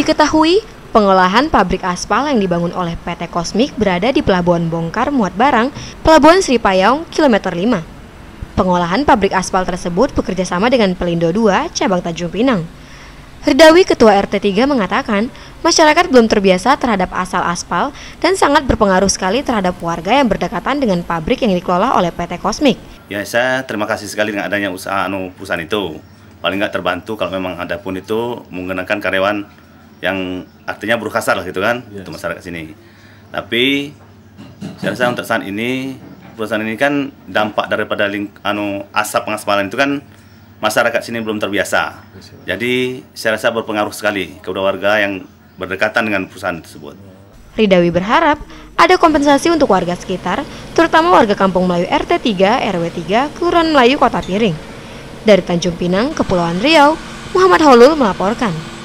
Diketahui, pengolahan pabrik aspal yang dibangun oleh PT Kosmik berada di Pelabuhan Bongkar Muat Barang, Pelabuhan Sri Payong, kilometer 5. Pengolahan pabrik aspal tersebut bekerja sama dengan Pelindo II cabang Tanjung Pinang. Herdawi Ketua RT 3 mengatakan, masyarakat belum terbiasa terhadap asal aspal dan sangat berpengaruh sekali terhadap warga yang berdekatan dengan pabrik yang dikelola oleh PT Kosmik. Ya, saya terima kasih sekali dengan adanya usaha anu perusahaan itu. Paling nggak terbantu kalau memang ada pun itu menggunakan karyawan yang artinya buruh kasar lah gitu kan yes. untuk masyarakat sini. Tapi saya rasa untuk saat ini perusahaan ini kan dampak daripada ling, anu asap pengaspalan itu kan masyarakat sini belum terbiasa. Jadi saya rasa berpengaruh sekali kepada warga yang berdekatan dengan perusahaan tersebut. Ridawi berharap ada kompensasi untuk warga sekitar, terutama warga Kampung Melayu RT 3, RW 3, Kelurahan Melayu Kota Piring. Dari Tanjung Pinang, Kepulauan Riau, Muhammad Holul melaporkan.